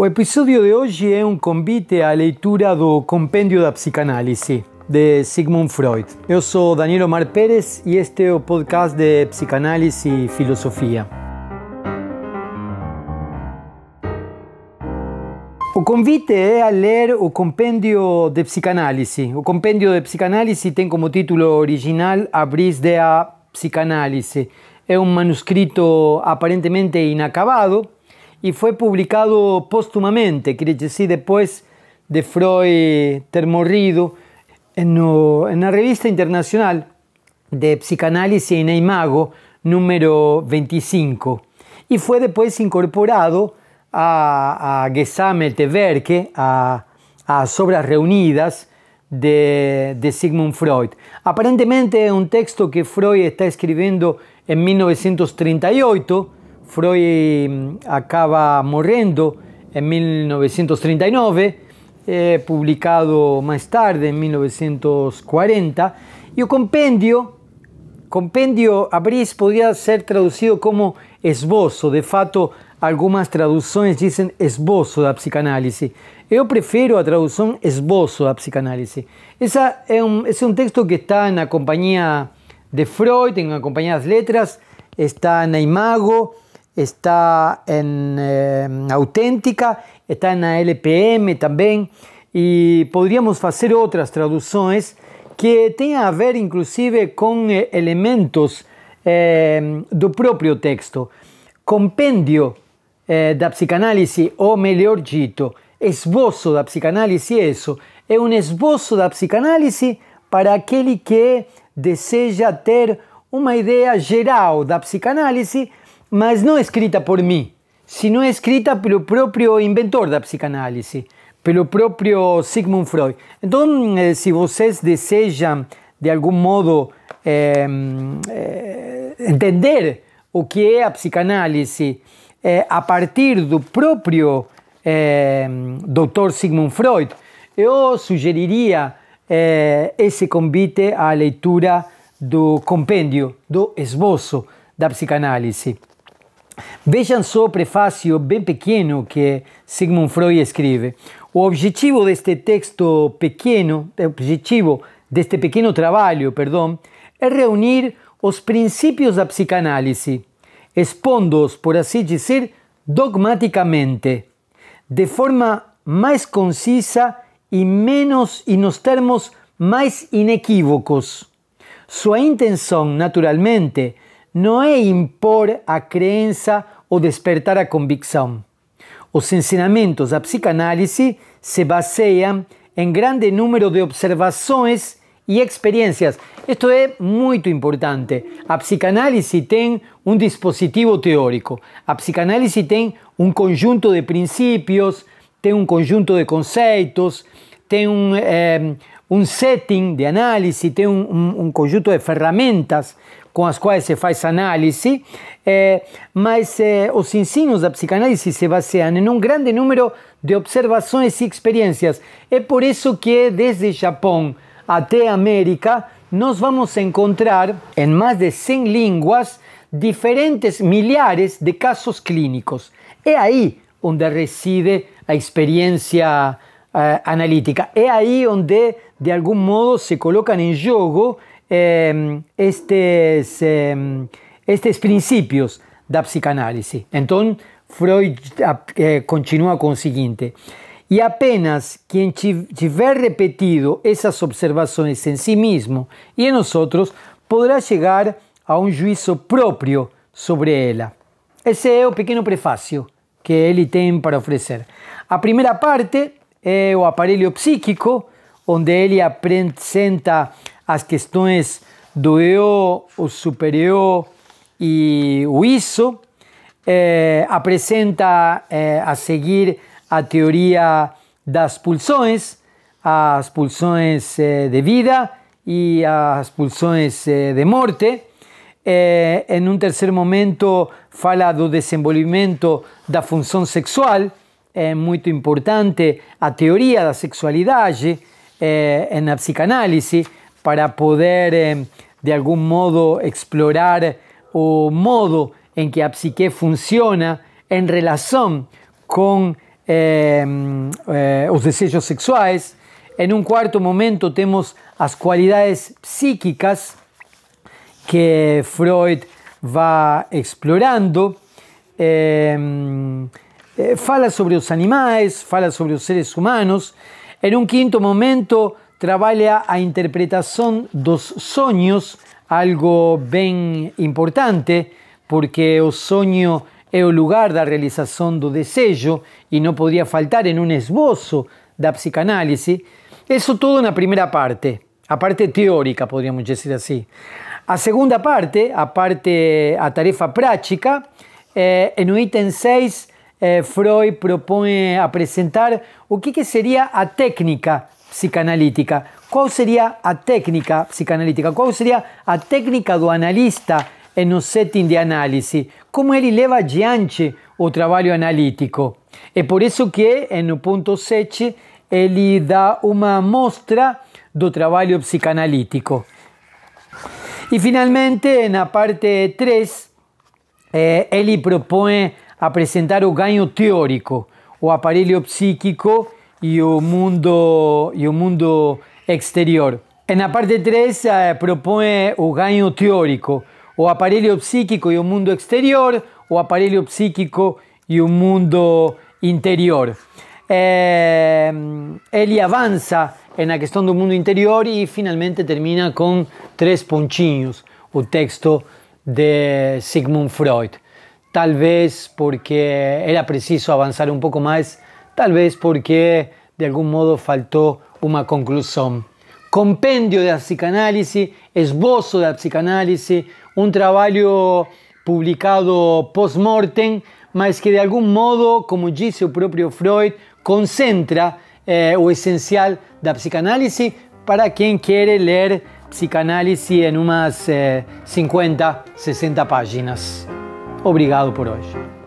El episodio de hoy es un convite a lectura do Compendio de Psicanálisis de Sigmund Freud. Yo soy Daniel Omar Pérez y este es o podcast de Psicanálisis y Filosofía. O convite es a leer o compendio de Psicanálisis. O Compendio de Psicanálisis tiene como título original Abris de a Psicanálise. Es un manuscrito aparentemente inacabado, y fue publicado póstumamente, quiere decir, después de Freud ter morrido, en, la revista internacional de psicanálisis en Imago, número 25, y fue después incorporado a, a Gesammelte a, las obras reunidas de, de Sigmund Freud. Aparentemente es un texto que Freud está escribiendo en 1938, Freud mm, acaba morrendo en 1939, eh, publicado más tarde en 1940, y el compendio, compendio abris podía ser traducido como esbozo, de fato algunas traducciones dicen esbozo la psicanálisis. Yo prefiero la traducción esbozo de la Esa es un, texto que está en la compañía de Freud, en la compañía de las letras, está en Imago, está em eh, Autêntica, está na LPM também, e poderíamos fazer outras traduções que tenham a ver, inclusive, com eh, elementos eh, do próprio texto. Compêndio eh, da psicanálise, ou melhor dito, esboço da psicanálise, isso, é um esboço da psicanálise para aquele que deseja ter uma ideia geral da psicanálise mas não é escrita por mim, sino é escrita pelo próprio inventor da psicanálise, pelo próprio Sigmund Freud. Então, eh, se vocês desejam, de algum modo, é, é, entender o que é a psicanálise é, a partir do próprio Dr. Sigmund Freud, eu sugeriria esse convite à leitura do compêndio, do esboço da psicanálise. Vejam só o prefácio bem pequeno que Sigmund Freud escreve. O objetivo deste texto pequeno, o objetivo deste pequeno trabalho, perdão, é reunir os princípios da psicanálise, expondo-os, por assim dizer, dogmaticamente, de forma mais concisa e menos e nos termos mais inequívocos. Sua intenção, naturalmente, é No es impor a creencia o despertar a convicção. Os ensinamentos de psicanálisis se en un grande número de observaciones y experiencias. Esto es muy importante. A psicanálisis tem un dispositivo teórico. A psicanálisis tem un conjunto de principios, tiene un conjunto de conceitos, tiene eh, un setting de análisis, tiene un conjunto de ferramentas con las cuales se faz análisis, eh, mas eh, os ensinos da psicanálisis se basan en un grande número de observaciones y experiencias. Es por eso que desde Japón hasta América nos vamos a encontrar en más de 100 lenguas diferentes milhares de casos clínicos. Es ahí donde reside la experiencia eh, analítica. es ahí donde de algún modo, se colocan en juego Em, em, eh, estes, este principios de psicanálisis entonces Freud continúa con com siguiente y apenas quien tiver repetido esas observaciones en sí mismo y en nosotros podrá llegar a un juicio propio sobre ella ese es el pequeño prefacio que él tiene para ofrecer A primera parte es o aparelho psíquico, donde él presenta as questões do eu, o superior e o isso, é, apresenta é, a seguir a teoria das pulsões, as pulsões é, de vida e as pulsões de morte. em um terceiro momento, fala do desenvolvimento da função sexual, é muito importante a teoria da sexualidade na psicanálise para poder eh, de algún modo explorar o modo en que psique funciona en relación con eh, eh, los deseos sexuales. En un cuarto momento tenemos las cualidades psíquicas que Freud va explorando. Em, fala sobre los animales, fala sobre los seres humanos. En un quinto momento Trabaja a interpretación dos sueños, algo bien importante, porque el sueño es el lugar de la realización del deseo y no podía faltar en esbozo un la psicanálisis. Eso todo en la primera parte, a parte teórica, podríamos decir así. A segunda parte, a parte, a tarefa práctica, eh, en ítem 6, eh, Freud Freud a presentar o que, sería la a técnica psicanalítica. Qual seria a técnica psicanalítica? Qual seria a técnica do analista no setting de análise? Como ele leva adiante o trabalho analítico? É por isso que, no ponto 7, ele dá uma amostra do trabalho psicanalítico. E finalmente, na parte 3, eh, ele propõe apresentar o ganho teórico, o aparelho psíquico e o mundo, e el mundo exterior. Na parte 3 eh, o ganho teórico, o aparelho psíquico e o mundo exterior, o aparelho psíquico e o mundo interior. Eh, Ele avança na questão do mundo interior e finalmente termina com três pontinhos, o texto de Sigmund Freud. Talvez porque era preciso avançar um pouco mais. tal vez porque de algún modo faltó una conclusión. Compendio de la psicanálisis, esbozo de la psicanálisis, un trabajo publicado post-mortem, mas que de algún modo, como dice el propio Freud, concentra eh, o esencial de la psicanálisis para quien quiere leer psicanálisis en unas 50, eh, 60 páginas. Obrigado por hoy.